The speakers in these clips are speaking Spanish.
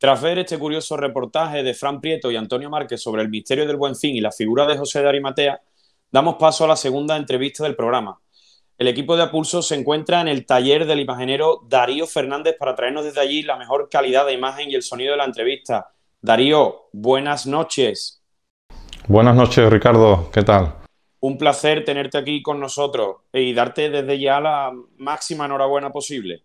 Tras ver este curioso reportaje de Fran Prieto y Antonio Márquez sobre el misterio del buen fin y la figura de José de Arimatea, damos paso a la segunda entrevista del programa. El equipo de Apulso se encuentra en el taller del imaginero Darío Fernández para traernos desde allí la mejor calidad de imagen y el sonido de la entrevista. Darío, buenas noches. Buenas noches, Ricardo. ¿Qué tal? Un placer tenerte aquí con nosotros y darte desde ya la máxima enhorabuena posible.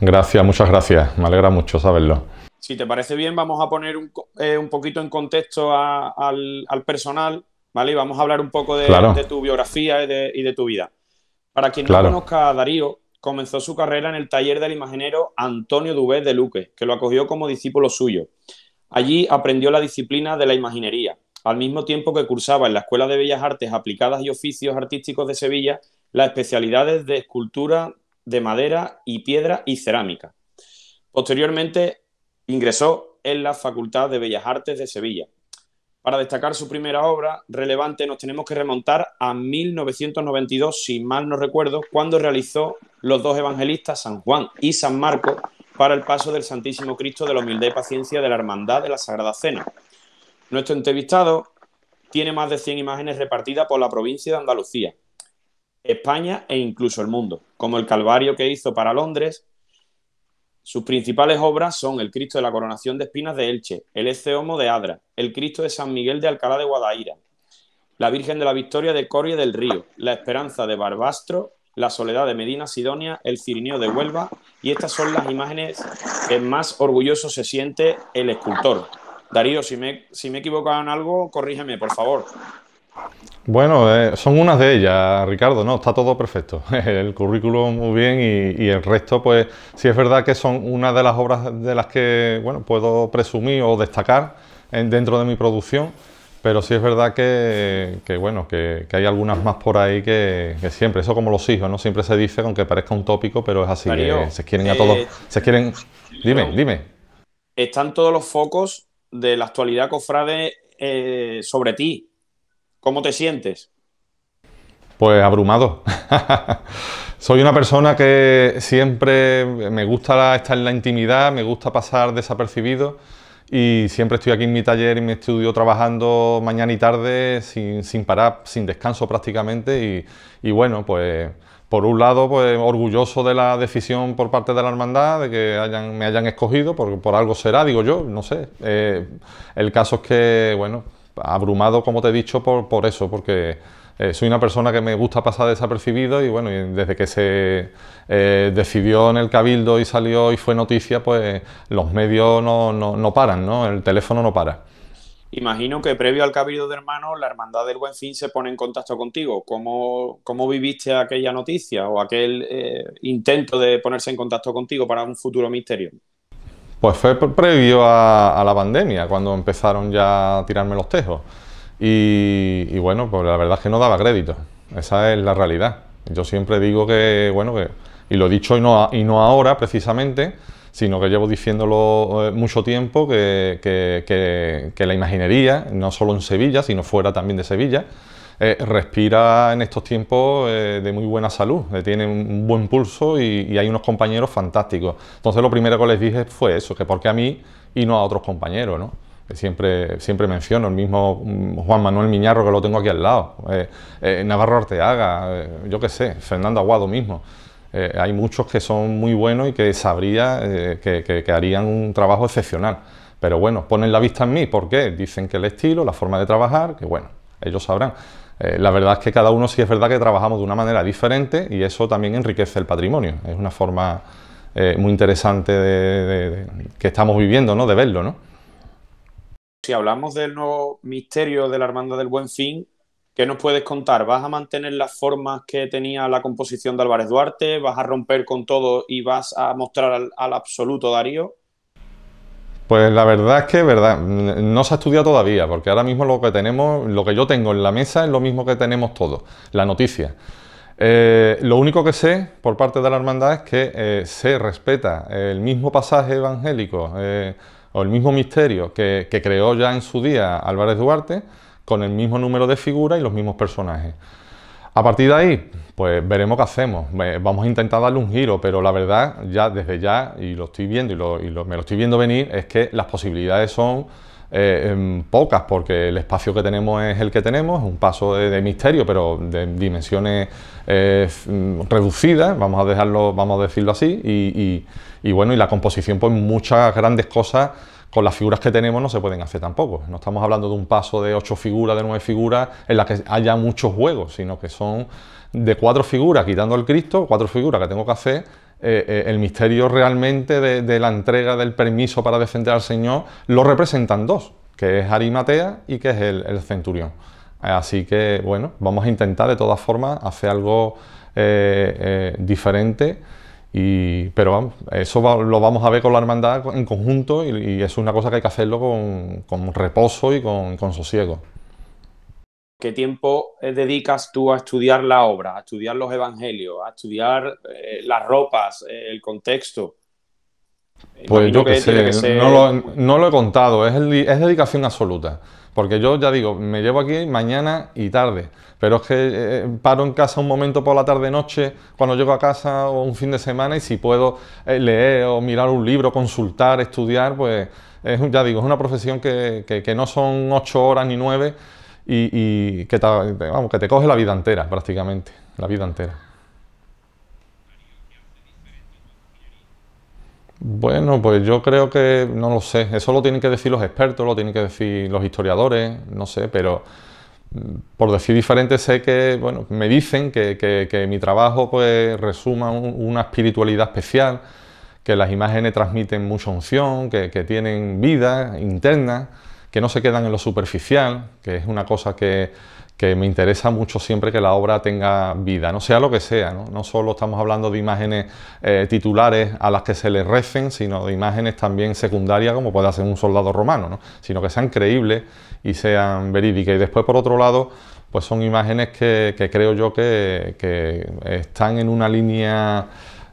Gracias, muchas gracias. Me alegra mucho saberlo si te parece bien, vamos a poner un, eh, poquito en contexto al, personal, ¿vale? Y vamos a hablar un poco de, tu biografía y de, tu vida. Para quien no conozca a Darío, comenzó su carrera en el taller del imaginero Antonio Dubé de Luque, que lo acogió como discípulo suyo. Allí aprendió la disciplina de la imaginería, al mismo tiempo que cursaba en la Escuela de Bellas Artes Aplicadas y Oficios Artísticos de Sevilla las especialidades de escultura de madera y piedra y cerámica. Posteriormente Ingresó en la Facultad de Bellas Artes de Sevilla. Para destacar su primera obra relevante nos tenemos que remontar a 1992, si mal no recuerdo, cuando realizó los dos evangelistas, San Juan y San Marco para el paso del Santísimo Cristo de la Humildad y Paciencia de la Hermandad de la Sagrada Cena. Nuestro entrevistado tiene más de 100 imágenes repartidas por la provincia de Andalucía, España e incluso el mundo, como el Calvario que hizo para Londres sus principales obras son el Cristo de la Coronación de Espinas de Elche, el Ecce este Homo de Adra, el Cristo de San Miguel de Alcalá de Guadaira, la Virgen de la Victoria de Coria del Río, la Esperanza de Barbastro, la Soledad de Medina Sidonia, el Cirineo de Huelva, y estas son las imágenes que más orgulloso se siente el escultor. Darío, si me, si me he en algo, corrígeme, por favor. Bueno, eh, son unas de ellas, Ricardo, no, está todo perfecto. El currículum muy bien y, el resto, pues sí es verdad que son una de las obras de las que, bueno, puedo presumir o destacar dentro de mi producción, pero sí es verdad que, bueno, que, hay algunas más por ahí que, siempre, eso como los hijos, ¿no? Siempre se dice, aunque parezca un tópico, pero es así, se quieren a todos, eh, se quieren... Dime, dime. Están todos los focos de la actualidad, cofrade, eh, sobre ti ¿Cómo te sientes? Pues abrumado. Soy una persona que siempre me gusta estar en la intimidad, me gusta pasar desapercibido y siempre estoy aquí en mi taller y mi estudio trabajando mañana y tarde sin, sin parar, sin descanso prácticamente y, y, bueno, pues por un lado pues orgulloso de la decisión por parte de la hermandad, de que hayan, me hayan escogido, porque por algo será, digo yo, no sé. Eh, el caso es que, bueno abrumado, como te he dicho, por, eso, porque eh, soy una persona que me gusta pasar desapercibido y bueno, desde que se eh, decidió en el cabildo y salió y fue noticia, pues los medios no, paran, ¿no? El teléfono no para. Imagino que previo al Cabildo de Hermanos, la Hermandad del Buen Fin se pone en contacto contigo. ¿Cómo, cómo viviste aquella noticia o aquel eh, intento de ponerse en contacto contigo para un futuro misterio? Pues fue previo a, la pandemia, cuando empezaron ya a tirarme los tejos. Y, bueno, pues la verdad es que no daba crédito. Esa es la realidad. Yo siempre digo que, bueno, y lo he dicho y no, y no ahora precisamente, sino que llevo diciéndolo eh, mucho tiempo, que, que, la imaginería, no solo en Sevilla, sino fuera también de Sevilla, eh, respira en estos tiempos eh, de muy buena salud, eh, tiene un buen pulso y, hay unos compañeros fantásticos. Entonces lo primero que les dije fue eso, que porque a mí y no a otros compañeros, ¿no? Siempre, siempre menciono el mismo mm, Juan Manuel Miñarro que lo tengo aquí al lado, Navarro Arteaga, yo qué sé, Fernando Aguado mismo. hay muchos que son muy buenos y que sabría que harían un trabajo excepcional. Pero bueno, ponen la vista en mí, ¿por qué? Dicen que el estilo, la forma de trabajar, que bueno, ellos sabrán. Eh, la verdad es que cada uno sí es verdad que trabajamos de una manera diferente y eso también enriquece el patrimonio. Es una forma eh, muy interesante que estamos viviendo, ¿no? De verlo, ¿no? Si hablamos del nuevo misterio de la Hermandad del Buen Fin, ¿qué nos puedes contar? ¿Vas a mantener las formas que tenía la composición de Álvarez Duarte? ¿Vas a romper con todo y vas a mostrar al absoluto Darío? Pues la verdad es que verdad, no se ha estudiado todavía, porque ahora mismo lo que tenemos, lo que yo tengo en la mesa es lo mismo que tenemos todos, la noticia. Eh, lo único que sé por parte de la hermandad es que eh, se respeta el mismo pasaje evangélico eh, o el mismo misterio que creó ya en su día Álvarez Duarte, con el mismo número de figuras y los mismos personajes. A partir de ahí, pues veremos qué hacemos. Vamos a intentar darle un giro, pero la verdad, ya desde ya, y lo estoy viendo y, me lo estoy viendo venir, es que las posibilidades son eh, em, pocas, porque el espacio que tenemos es el que tenemos, es un paso de, misterio, pero de dimensiones eh, reducidas, vamos a dejarlo, vamos a decirlo así, y, y bueno, y la composición, pues muchas grandes cosas con las figuras que tenemos no se pueden hacer tampoco. No estamos hablando de un paso de ocho figuras, de nueve figuras, en las que haya muchos juegos, sino que son de cuatro figuras, quitando el Cristo, cuatro figuras que tengo que hacer. Eh, eh, el misterio realmente de, la entrega del permiso para defender al Señor lo representan dos, que es Arimatea y que es el, centurión. Así que, bueno, vamos a intentar de todas formas hacer algo eh, diferente y, pero eso lo vamos a ver con la hermandad en conjunto y, es una cosa que hay que hacerlo con, reposo y con, sosiego. ¿Qué tiempo eh, dedicas tú a estudiar la obra, a estudiar los evangelios, a estudiar eh, las ropas, eh, el contexto? Eh, pues yo que, sé, no, lo, he contado, es, dedicación absoluta. Porque yo ya digo, me llevo aquí mañana y tarde, pero es que eh, paro en casa un momento por la tarde-noche, cuando llego a casa o un fin de semana y si puedo eh, leer o mirar un libro, consultar, estudiar, pues es, ya digo, es una profesión que, no son ocho horas ni nueve y, que te coge la vida entera prácticamente, la vida entera. Bueno, pues yo creo que no lo sé. Eso lo tienen que decir los expertos, lo tienen que decir los historiadores, no sé, pero mm, por decir diferente sé que, bueno, me dicen que, mi trabajo pues resuma una espiritualidad especial, que las imágenes transmiten mucha unción, que, que tienen vida interna, que no se quedan en lo superficial, que es una cosa que, que me interesa mucho siempre que la obra tenga vida, no sea lo que sea, no, no solo estamos hablando de imágenes eh, titulares a las que se le recen, sino de imágenes también secundarias como puede hacer un soldado romano, ¿no? sino que sean creíbles y sean verídicas. Y después, por otro lado, pues son imágenes que, que creo yo que, que están en una línea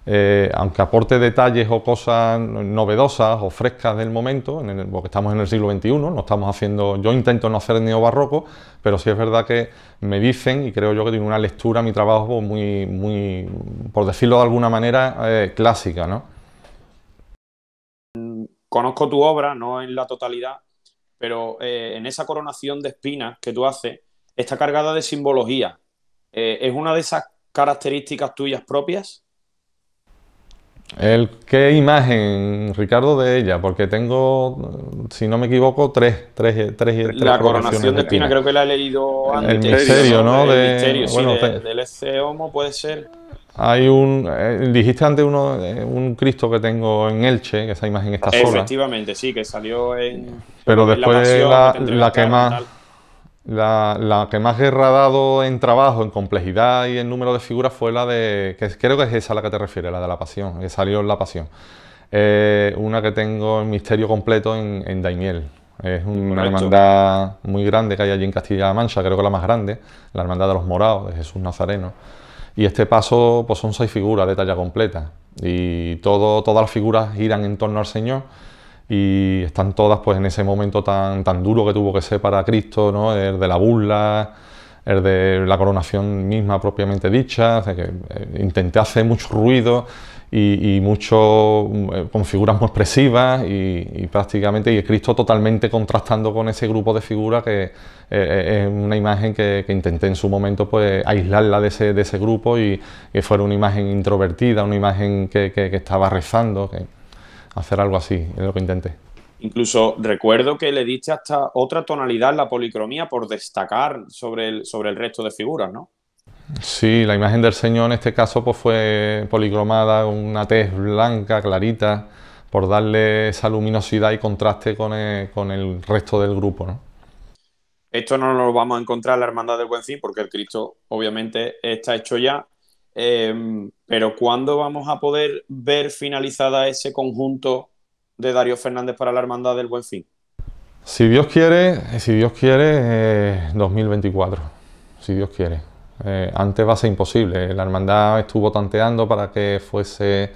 eh, aunque aporte detalles o cosas novedosas o frescas del momento, en porque estamos en el siglo XXI, no estamos haciendo, yo intento no hacer neobarroco, pero sí es verdad que me dicen, y creo yo que tiene una lectura mi trabajo muy, muy por decirlo de alguna manera, eh, clásica. ¿no? Conozco tu obra, no en la totalidad, pero eh, en esa coronación de espinas que tú haces, está cargada de simbología. ¿Es una de esas características tuyas propias? El, ¿Qué imagen, Ricardo, de ella? Porque tengo, si no me equivoco, tres. tres, tres la coronación de Espina creo que la he leído antes. El misterio, ¿no? El misterio, sí, del ese homo puede ser. Hay un. Eh, dijiste antes uno, eh, un Cristo que tengo en Elche, que esa imagen está sola. Efectivamente, sí, que salió en. Pero después la, la, la la, que más he ha en trabajo, en complejidad y en número de figuras fue la de, que creo que es esa la que te refieres, la de la pasión, que salió en la pasión. Eh, una que tengo en misterio completo en, en Daimiel. Es una hermandad muy grande que hay allí en Castilla-La Mancha, creo que la más grande, la hermandad de los morados, de Jesús Nazareno. Y este paso pues son seis figuras de talla completa y todas las figuras giran en torno al Señor y están todas pues en ese momento tan, tan duro que tuvo que ser para Cristo, ¿no? el de la burla, el de la coronación misma propiamente dicha, que eh, intenté hacer mucho ruido y, mucho eh, con figuras muy expresivas y, prácticamente y Cristo totalmente contrastando con ese grupo de figuras que eh, es una imagen que, intenté en su momento pues aislarla de ese, grupo y que fuera una imagen introvertida, una imagen que, que estaba rezando hacer algo así, es lo que intenté. Incluso recuerdo que le diste hasta otra tonalidad la policromía por destacar sobre el, sobre el resto de figuras, ¿no? Sí, la imagen del Señor en este caso pues, fue policromada, una tez blanca, clarita, por darle esa luminosidad y contraste con el, resto del grupo, ¿no? Esto no lo vamos a encontrar en la Hermandad del Buen Fin, porque el Cristo obviamente está hecho ya, Em, pero ¿cuándo vamos a poder ver finalizada ese conjunto de Darío Fernández para la Hermandad del Buen Fin? Si Dios quiere, si Dios quiere, 2024, eh, si Dios quiere. Eh, antes va a ser imposible. La hermandad estuvo tanteando para que fuese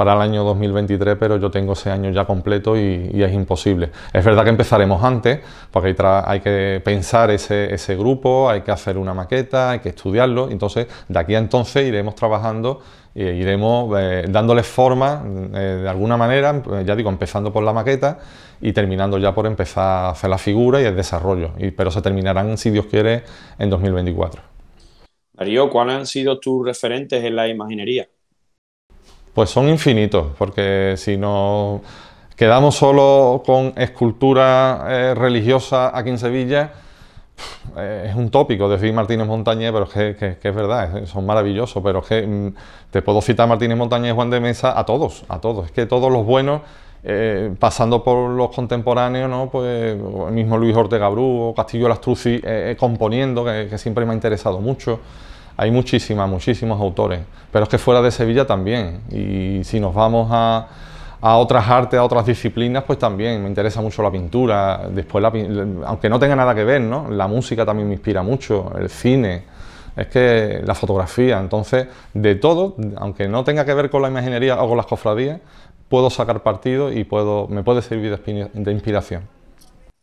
para el año 2023, pero yo tengo ese año ya completo y, es imposible. Es verdad que empezaremos antes, porque hay, que pensar ese, grupo, hay que hacer una maqueta, hay que estudiarlo, entonces de aquí a entonces iremos trabajando. E iremos dándoles eh, dándole forma eh, de alguna manera, pues, ya digo, empezando por la maqueta y terminando ya por empezar a hacer la figura y el desarrollo, pero se terminarán, si Dios quiere, en 2024. Darío, ¿cuáles han sido tus referentes en la imaginería? Pues son infinitos, porque si nos quedamos solo con escultura eh, religiosa aquí en Sevilla, eh, es un tópico decir Martínez Montañé, pero es que, es verdad, son maravillosos, pero es que mm, te puedo citar Martínez Montañé y Juan de Mesa a todos, a todos, es que todos los buenos, eh, pasando por los contemporáneos, ¿no? pues el mismo Luis Ortega Bru o Castillo Lastruzzi componiendo, que siempre me ha interesado mucho hay muchísimas, muchísimos autores, pero es que fuera de Sevilla también. Y si nos vamos a, otras artes, a otras disciplinas, pues también me interesa mucho la pintura. Después, la, aunque no tenga nada que ver, ¿no? La música también me inspira mucho, el cine, es que la fotografía. Entonces, de todo, aunque no tenga que ver con la imaginería o con las cofradías, puedo sacar partido y puedo, me puede servir de inspiración.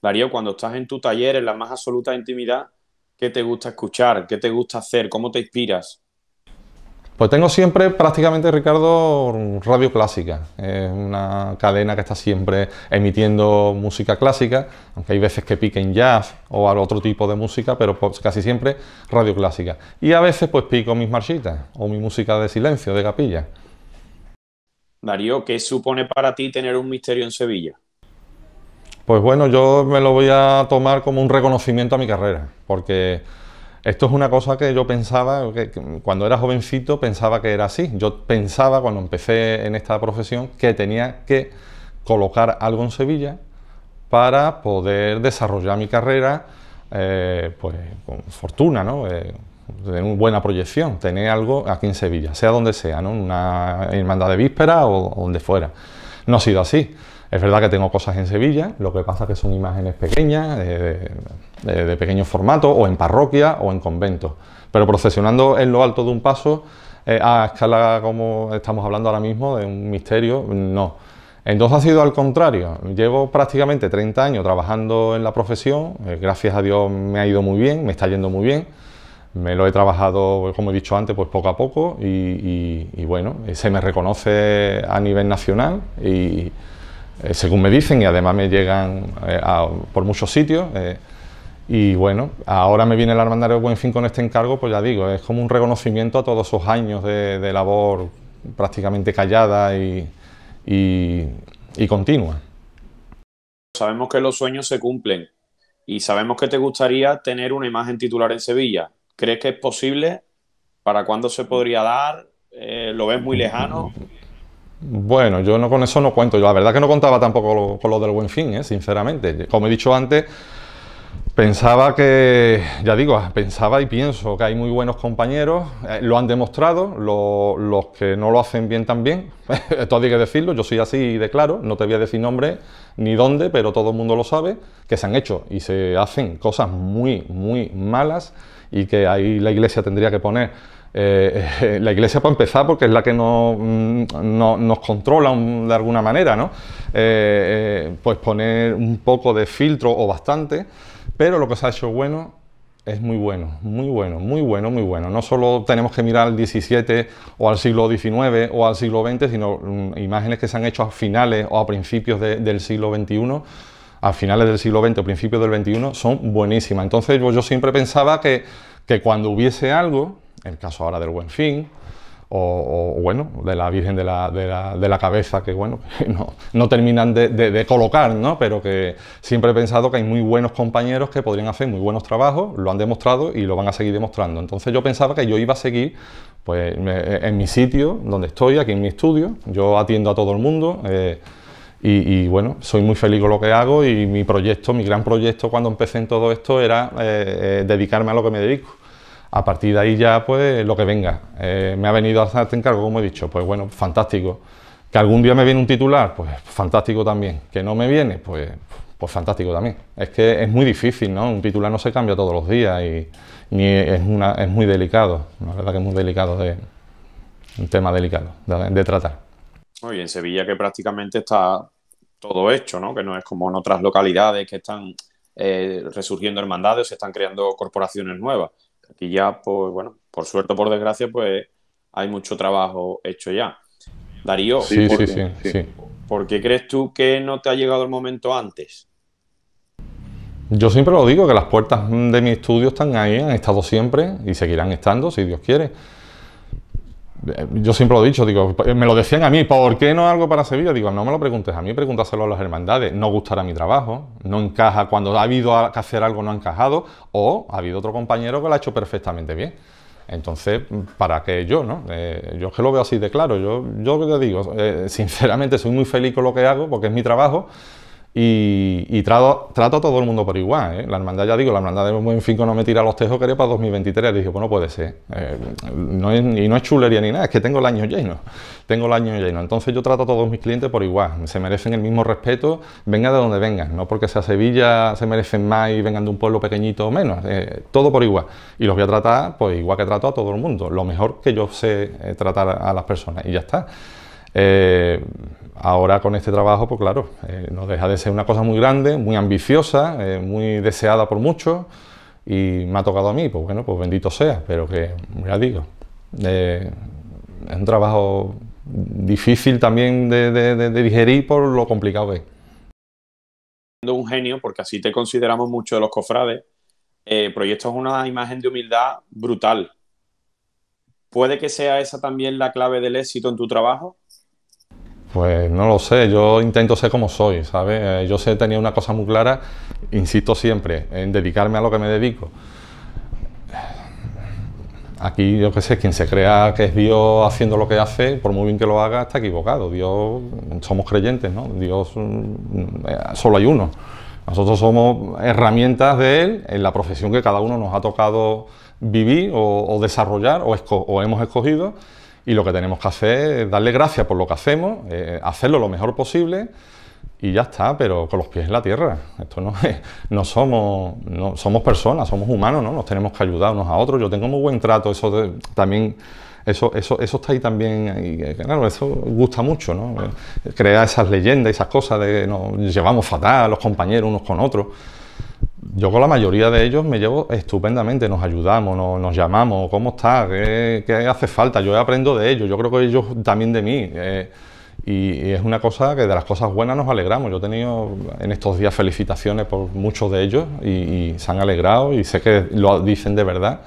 Darío, cuando estás en tu taller, en la más absoluta intimidad, ¿Qué te gusta escuchar? ¿Qué te gusta hacer? ¿Cómo te inspiras? Pues tengo siempre prácticamente, Ricardo, Radio Clásica. Es una cadena que está siempre emitiendo música clásica, aunque hay veces que en jazz o otro tipo de música, pero pues casi siempre Radio Clásica. Y a veces pues pico mis marchitas o mi música de silencio, de capilla. Darío, ¿qué supone para ti tener un misterio en Sevilla? Pues bueno, yo me lo voy a tomar como un reconocimiento a mi carrera, porque esto es una cosa que yo pensaba, cuando era jovencito pensaba que era así. Yo pensaba cuando empecé en esta profesión que tenía que colocar algo en Sevilla para poder desarrollar mi carrera eh, pues, con fortuna, ¿no? Eh, tener una buena proyección, tener algo aquí en Sevilla, sea donde sea, ¿no? una hermandad de víspera o donde fuera. No ha sido así. Es verdad que tengo cosas en Sevilla, lo que pasa que son imágenes pequeñas, de, pequeños de pequeño formato, o en parroquia o en conventos. Pero procesionando en lo alto de un paso, eh, a escala como estamos hablando ahora mismo, de un misterio, no. Entonces ha sido al contrario. Llevo prácticamente 30 años trabajando en la profesión, eh, gracias a Dios me ha ido muy bien, me está yendo muy bien. Me lo he trabajado, como he dicho antes, pues poco a poco y, y bueno, se me reconoce a nivel nacional y, eh, según me dicen, y además me llegan eh, por muchos sitios. Eh, y bueno, ahora me viene el Armandario Buen Fin con este encargo, pues ya digo, es como un reconocimiento a todos esos años de, labor prácticamente callada y, y, continua. Sabemos que los sueños se cumplen y sabemos que te gustaría tener una imagen titular en Sevilla. ¿Crees que es posible? ¿Para cuándo se podría dar? ¿Lo ves muy lejano? Bueno, yo no con eso no cuento. Yo la verdad que no contaba tampoco con lo del buen fin, ¿eh? sinceramente. Como he dicho antes, Pensaba que, ya digo, pensaba y pienso que hay muy buenos compañeros, eh, lo han demostrado, los que no lo hacen bien también, esto hay que decirlo, yo soy así de claro, no te voy a decir nombre ni dónde, pero todo el mundo lo sabe, que se han hecho y se hacen cosas muy, muy malas y que ahí la iglesia tendría que poner eh, la iglesia para empezar porque es la que no, mm, nos controla de alguna manera, ¿no? Eh, pues poner un poco de filtro o bastante pero lo que se ha hecho bueno es muy bueno, muy bueno, muy bueno, muy bueno. No solo tenemos que mirar al XVII o al siglo XIX o al siglo XX, sino mm, imágenes que se han hecho a finales o a principios del siglo XXI, a finales del siglo XX o principios del XXI, son buenísimas. Entonces pues, yo, siempre pensaba que, que cuando hubiese algo, el caso ahora del buen fin, o, bueno, de la Virgen de la, de la, de la Cabeza, que bueno, no, no terminan de, colocar, ¿no? Pero que siempre he pensado que hay muy buenos compañeros que podrían hacer muy buenos trabajos, lo han demostrado y lo van a seguir demostrando. Entonces yo pensaba que yo iba a seguir pues, en mi sitio, donde estoy, aquí en mi estudio, yo atiendo a todo el mundo. Eh, y, bueno, soy muy feliz con lo que hago y mi proyecto, mi gran proyecto cuando empecé en todo esto era eh, eh, dedicarme a lo que me dedico. A partir de ahí ya, pues, lo que venga. Eh, me ha venido a hacer este encargo, como he dicho, pues bueno, fantástico. Que algún día me viene un titular, pues fantástico también. Que no me viene, pues, pues fantástico también. Es que es muy difícil, ¿no? Un titular no se cambia todos los días y ni es, una, es muy delicado. La verdad que es muy delicado, de, un tema delicado de, tratar. Oye, en Sevilla que prácticamente está todo hecho, ¿no? Que no es como en otras localidades que están eh, resurgiendo hermandades, se están creando corporaciones nuevas. Aquí ya, pues bueno, por suerte o por desgracia, pues hay mucho trabajo hecho ya. Darío, sí, ¿por qué crees tú que no te ha llegado el momento antes? Yo siempre lo digo, que las puertas de mi estudio están ahí, han estado siempre y seguirán estando, si Dios quiere. Eh, yo siempre lo he dicho, digo, me lo decían a mí, ¿por qué no algo para Sevilla? Digo, no me lo preguntes a mí, pregúntaselo a las hermandades. No gustará mi trabajo, no encaja, cuando ha habido que hacer algo no ha encajado, o ha habido otro compañero que lo ha hecho perfectamente bien. Entonces, ¿para qué yo, no? Eh, yo que lo veo así de claro. Yo, yo te digo, eh, sinceramente soy muy feliz con lo que hago porque es mi trabajo y, trato, a todo el mundo por igual. ¿eh? La hermandad, ya digo, la hermandad de Buen Finco no me tira los tejos que para 2023. Le dije, pues no puede ser. Eh, y no es chulería ni nada, es que tengo el año lleno. Tengo el año lleno. Entonces yo trato a todos mis clientes por igual. Se merecen el mismo respeto, venga de donde vengan. No porque sea Sevilla se merecen más y vengan de un pueblo pequeñito o menos. Eh, todo por igual. Y los voy a tratar pues igual que trato a todo el mundo. Lo mejor que yo sé tratar a las personas. Y ya está. Eh, ahora con este trabajo, pues claro, eh, no deja de ser una cosa muy grande, muy ambiciosa, eh, muy deseada por muchos y me ha tocado a mí, pues bueno, pues bendito sea, pero que, ya digo, eh, es un trabajo difícil también de, digerir por lo complicado que es. Un genio, porque así te consideramos mucho de los cofrades, proyectos una imagen de humildad brutal. ¿Puede que sea esa también la clave del éxito en tu trabajo? Pues no lo sé, yo intento ser como soy, ¿sabes? Eh, yo sé, tenía una cosa muy clara, insisto siempre, en dedicarme a lo que me dedico. Aquí, yo qué sé, quien se crea que es Dios haciendo lo que hace, por muy bien que lo haga, está equivocado. Dios, somos creyentes, ¿no? Dios, mm, eh, solo hay uno. Nosotros somos herramientas de Él en la profesión que cada uno nos ha tocado vivir o, desarrollar o hemos escogido y lo que tenemos que hacer es darle gracias por lo que hacemos, eh, hacerlo lo mejor posible y ya está, pero con los pies en la tierra. Esto no es, no somos, no, somos personas, somos humanos, ¿no? Nos tenemos que ayudar unos a otros. Yo tengo muy buen trato, eso también, eso, eso, eso está ahí también, y, eh, claro, eso gusta mucho, ¿no? Eh, crear esas leyendas, esas cosas de nos llevamos fatal los compañeros unos con otros yo con la mayoría de ellos me llevo estupendamente, nos ayudamos, nos, llamamos, ¿cómo está? ¿Qué, hace falta? Yo aprendo de ellos, yo creo que ellos también de mí. Eh, y, es una cosa que de las cosas buenas nos alegramos. Yo he tenido en estos días felicitaciones por muchos de ellos y, se han alegrado y sé que lo dicen de verdad.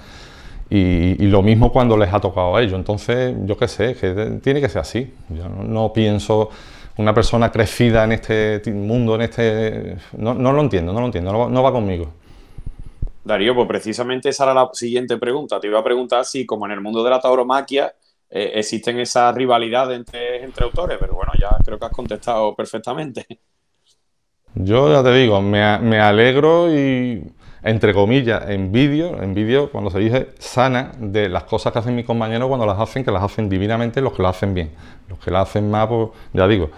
Y, lo mismo cuando les ha tocado a ellos. Entonces, yo qué sé, que tiene que ser así. Yo no pienso una persona crecida en este mundo, en este... No, lo entiendo, no lo entiendo, no, va conmigo. Darío, pues precisamente esa era la siguiente pregunta. Te iba a preguntar si, como en el mundo de la tauromaquia, eh, existen esas rivalidades entre, entre autores, pero bueno, ya creo que has contestado perfectamente. Yo ya te digo, me, me alegro y entre comillas, envidio, envidio cuando se dice sana de las cosas que hacen mis compañeros cuando las hacen, que las hacen divinamente los que las hacen bien. Los que las hacen más, pues ya digo,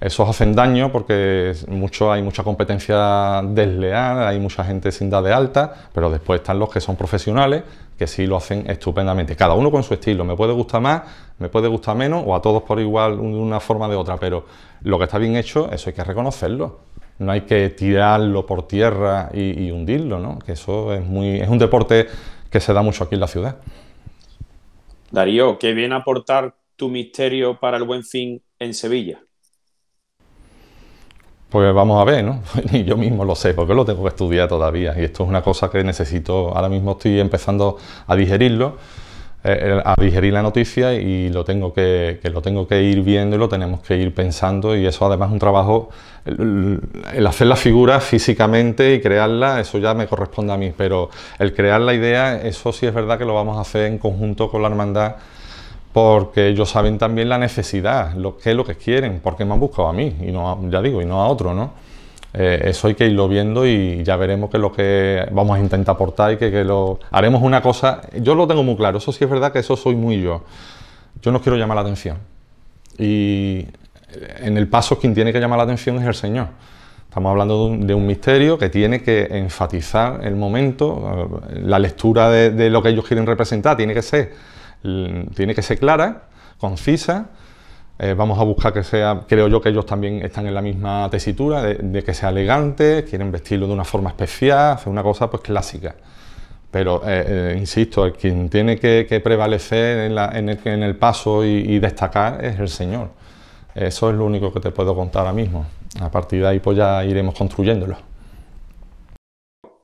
esos hacen daño porque mucho, hay mucha competencia desleal, hay mucha gente sin dar de alta, pero después están los que son profesionales, que sí lo hacen estupendamente. Cada uno con su estilo, me puede gustar más, me puede gustar menos, o a todos por igual de una forma o de otra, pero lo que está bien hecho, eso hay que reconocerlo no hay que tirarlo por tierra y, hundirlo, ¿no? Que eso es muy, es un deporte que se da mucho aquí en la ciudad. Darío, qué a aportar tu misterio para el buen fin en Sevilla. Pues vamos a ver, ¿no? yo mismo lo sé, porque lo tengo que estudiar todavía. Y esto es una cosa que necesito, ahora mismo estoy empezando a digerirlo, eh, eh, a digerir la noticia y lo tengo que, que, lo tengo que ir viendo y lo tenemos que ir pensando. Y eso además es un trabajo el, hacer la figura físicamente y crearla, eso ya me corresponde a mí, pero el crear la idea, eso sí es verdad que lo vamos a hacer en conjunto con la hermandad porque ellos saben también la necesidad, lo, qué es lo que quieren, porque me han buscado a mí, y no a, ya digo, y no a otro, ¿no? Eh, eso hay que irlo viendo y ya veremos qué es lo que vamos a intentar aportar y que, lo haremos una cosa. Yo lo tengo muy claro, eso sí es verdad que eso soy muy yo. Yo no quiero llamar la atención. Y en el paso quien tiene que llamar la atención es el Señor. Estamos hablando de un, misterio que tiene que enfatizar el momento, eh, la lectura de, lo que ellos quieren representar tiene que ser, mm, tiene que ser clara, concisa. Eh, vamos a buscar que sea, creo yo que ellos también están en la misma tesitura, de, que sea elegante, quieren vestirlo de una forma especial, hacer una cosa pues clásica. Pero, eh, insisto, quien tiene que, prevalecer en, el, paso y destacar es el Señor. Eso es lo único que te puedo contar ahora mismo. A partir de ahí pues ya iremos construyéndolo.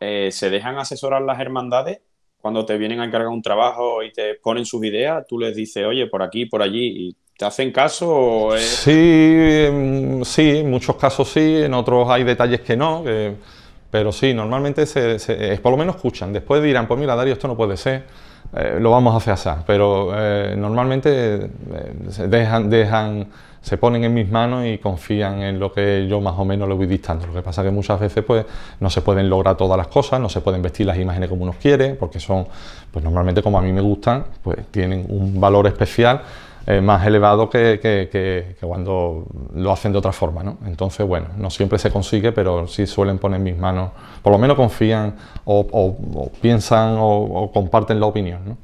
Eh, ¿Se dejan asesorar las hermandades? Cuando te vienen a encargar un trabajo y te ponen sus ideas, tú les dices, oye, por aquí, por allí, y ¿Te hacen caso? O Sí, em, sí, en muchos casos sí, en otros hay detalles que no, pero sí, normalmente se, por lo menos escuchan. Después dirán, pues mira, Darío, esto no puede ser, eh, lo vamos a hacer así. Pero eh, normalmente ...se dejan, dejan se ponen en mis manos y confían en lo que yo más o menos les voy dictando. Lo que pasa que muchas veces pues no se pueden lograr todas las cosas, no se pueden vestir las imágenes como uno quiere, porque son, pues normalmente como a mí me gustan, pues tienen un valor especial eh, más elevado que, cuando lo hacen de otra forma, ¿no? Entonces, bueno, no siempre se consigue, pero sí suelen poner en mis manos, por lo menos confían o, piensan o, comparten la opinión, ¿no?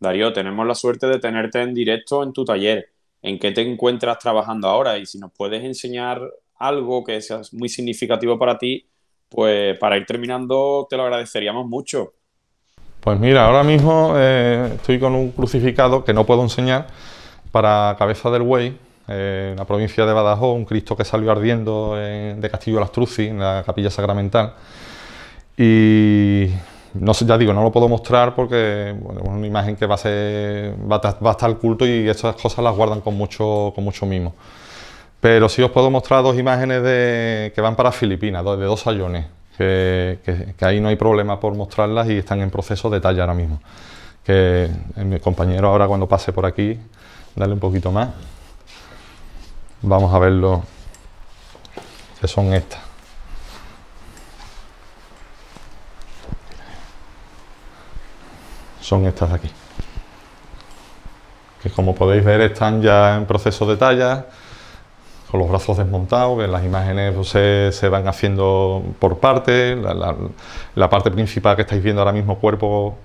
Darío, tenemos la suerte de tenerte en directo en tu taller en qué te encuentras trabajando ahora y si nos puedes enseñar algo que sea muy significativo para ti, pues para ir terminando te lo agradeceríamos mucho. Pues mira, ahora mismo eh, estoy con un crucificado que no puedo enseñar para Cabeza del Buey, eh, en la provincia de Badajoz, un Cristo que salió ardiendo Castillo de Castillo Truci, en la capilla sacramental. Y no ya digo, no lo puedo mostrar porque es una imagen que va a, ser, va estar culto y estas cosas las guardan con mucho, con mucho mimo. Pero sí os puedo mostrar dos imágenes que van para Filipinas, de dos sayones, que, que, ahí no hay problema por mostrarlas y están en proceso de talla ahora mismo. Que eh, mi compañero ahora cuando pase por aquí, dale un poquito más. Vamos a verlo, que son estas. son estas de aquí. Que como podéis ver están ya en proceso de talla, con los brazos desmontados, las imágenes pues, se, van haciendo por partes, la, la, parte principal que estáis viendo ahora mismo, cuerpo,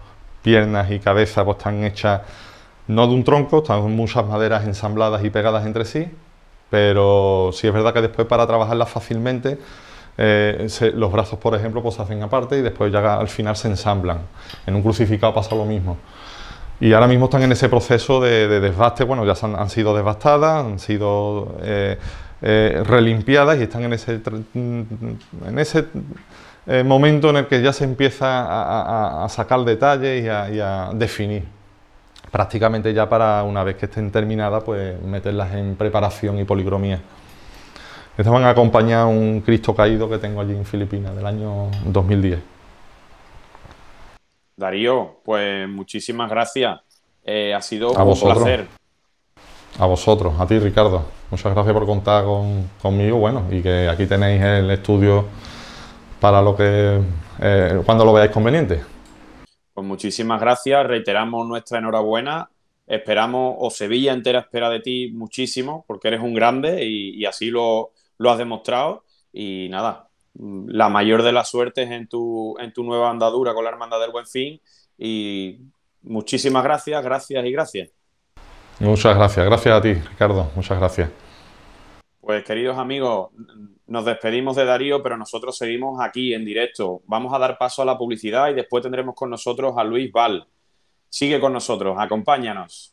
piernas y cabeza, pues están hechas no de un tronco, están muchas maderas ensambladas y pegadas entre sí, pero sí es verdad que después para trabajarlas fácilmente eh, los brazos, por ejemplo, pues se hacen aparte y después ya al final se ensamblan. En un crucificado pasa lo mismo. Y ahora mismo están en ese proceso de, desbaste, bueno, ya han, sido devastadas, han sido eh, eh, relimpiadas y están en ese, mm, en ese momento en el que ya se empieza a, sacar detalles y a, y a definir prácticamente ya para una vez que estén terminadas, pues meterlas en preparación y policromía van a acompañar un Cristo caído que tengo allí en Filipinas del año 2010. Darío, pues muchísimas gracias. Eh, ha sido un placer. A vosotros, a ti Ricardo. Muchas gracias por contar conmigo. Bueno, y que aquí tenéis el estudio para lo que eh, cuando lo veáis conveniente. Pues muchísimas gracias. Reiteramos nuestra enhorabuena. Esperamos, o Sevilla entera espera de ti muchísimo, porque eres un grande y así lo, lo has demostrado y nada, la mayor de las suertes en tu, en tu nueva andadura con la Hermandad del Buen Fin y muchísimas gracias, gracias y gracias. Muchas gracias, gracias a ti Ricardo, muchas gracias. Pues queridos amigos, nos despedimos de Darío, pero nosotros seguimos aquí en directo. Vamos a dar paso a la publicidad y después tendremos con nosotros a Luis Val. Sigue con nosotros, acompáñanos.